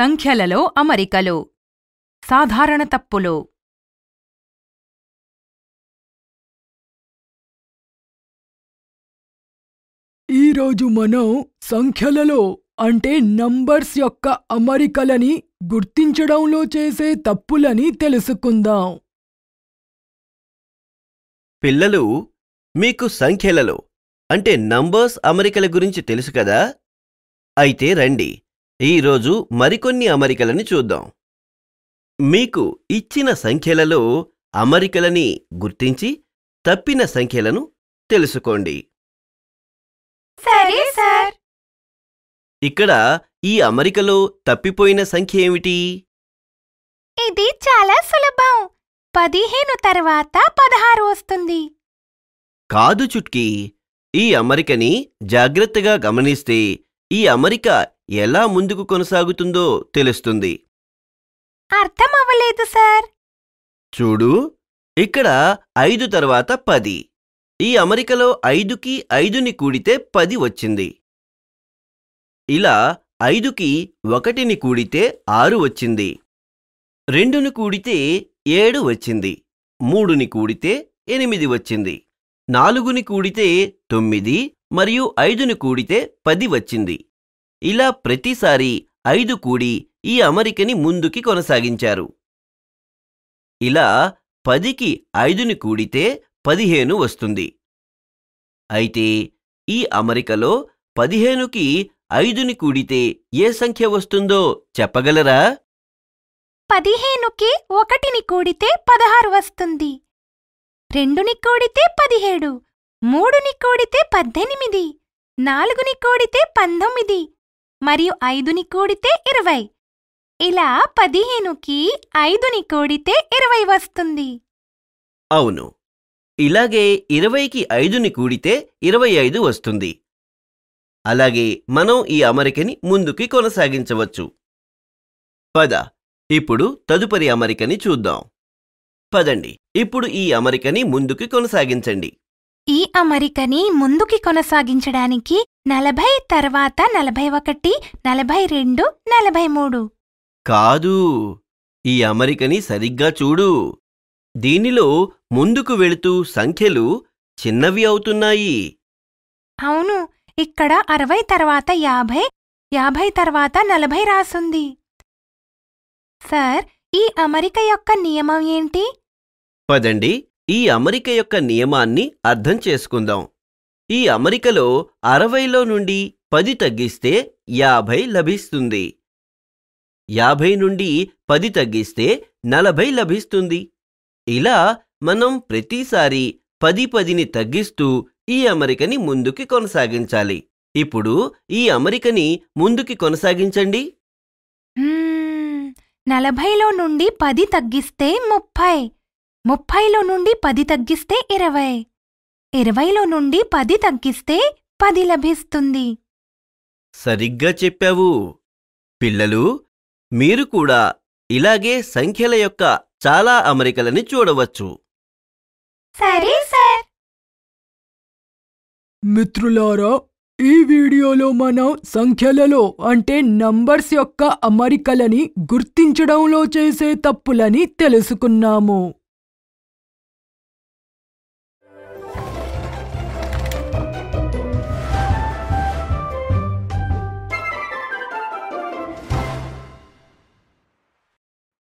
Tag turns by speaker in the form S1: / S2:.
S1: సంఖ్యలలో అమరికలు సాధారణ తప్పులు ఈరోజు మనం సంఖ్యలలో అంటే నంబర్స్ యొక్క అమరికలని గుర్తించడంలో చేసే తప్పులని తెలుసుకుందాం
S2: పిల్లలు మీకు సంఖ్యలలో అంటే నంబర్స్ అమరికల గురించి తెలుసు కదా అయితే రండి ఈరోజు మరికొన్ని అమరికలని చూద్దాం మీకు ఇచ్చిన సంఖ్యలలో అమరికలని గుర్తించి తప్పిన సంఖ్యలను తెలుసుకోండి
S1: సరే సార్
S2: ఇక్కడ ఈ అమరికలో తప్పిపోయిన సంఖ్య ఏమిటి
S1: ఇది చాలా సులభం పదిహేను తర్వాత పదహారు వస్తుంది
S2: కాదు చుట్కీ ఈ అమరికని జాగ్రత్తగా గమనిస్తే ఈ అమరిక ఎలా ముందుకు కొనసాగుతుందో తెలుస్తుంది
S1: అర్థం అవ్వలేదు సార్
S2: చూడు ఇక్కడ ఐదు తర్వాత పది ఈ అమరికలో ఐదుకి ఐదుని కూడితే పది వచ్చింది ఇలా ఐదుకి ఒకటిని కూడితే ఆరు వచ్చింది రెండుని కూడితే ఏడు వచ్చింది మూడుని కూడితే ఎనిమిది వచ్చింది నాలుగుని కూడితే తొమ్మిది మరియు ఐదుని కూడితే పది వచ్చింది ఇలా ప్రతిసారి ఐదు కూడి ఈ అమరికని ముందుకి కొనసాగించారు ఇలా పదికి ఐదుని కూడితే పదిహేను వస్తుంది అయితే ఈ అమరికలో పదిహేనుకి ఐదుని కూడితే ఏ సంఖ్య వస్తుందో చెప్పగలరా
S1: పదిహేనుకి ఒకటిని కూడితే పదహారు వస్తుంది రెండుని కూడితే పదిహేడు మూడుని కూడితే పద్దెనిమిది నాలుగుని కూడితే పంతొమ్మిది మరియు ఐదుని కూడితే ఇరవై ఇలా పదిహేనుకి ఐదుని కూడితే ఇరవై వస్తుంది
S2: అవును ఇలాగే ఇరవైకి ఐదుని కూడితే ఇరవై ఐదు వస్తుంది అలాగే మనం ఈ అమరికని ముందుకి కొనసాగించవచ్చు పద ఇప్పుడు తదుపరి అమరికని చూద్దాం పదండి ఇప్పుడు ఈ అమరికని ముందుకి కొనసాగించండి
S1: ఈ అమరికని ముందుకి కొనసాగించడానికి నలభై తర్వాత నలభై ఒకటి నలభై రెండు నలభై మూడు
S2: కాదు ఈ అమరికని సరిగ్గా చూడు దీనిలో ముందుకు వెళుతూ సంఖ్యలు చిన్నవి అవుతున్నాయి
S1: అవును ఇక్కడ అరవై తర్వాత యాభై యాభై తర్వాత నలభై రాసుంది సార్ ఈ అమరిక యొక్క నియమం ఏంటి
S2: పదండి ఈ అమరిక యొక్క నియమాన్ని అర్థం చేసుకుందాం ఈ అమరికలో అరవైలో నుండి పది తగ్గిస్తే యాభై లభిస్తుంది యాభై నుండి పది తగ్గిస్తే నలభై లభిస్తుంది ఇలా మనం ప్రతిసారి పది పదిని తగ్గిస్తూ ఈ అమరికని ముందుకి కొనసాగించాలి ఇప్పుడు ఈ అమరికని ముందుకి కొనసాగించండి
S1: నలభైలో నుండి పది తగ్గిస్తే ముప్పై ముప్పైలో నుండి పది తగ్గిస్తే ఇరవై ఇరవైలో నుండి పది తగ్గిస్తే పది లభిస్తుంది
S2: సరిగ్గా చెప్పావు పిల్లలు మీరు కూడా ఇలాగే సంఖ్యల యొక్క చాలా అమరికలని చూడవచ్చు
S1: సరే సార్ మిత్రులారా ఈ వీడియోలో మనం సంఖ్యలలో అంటే నంబర్స్ యొక్క అమరికలని గుర్తించడంలో చేసే తప్పులని తెలుసుకున్నాము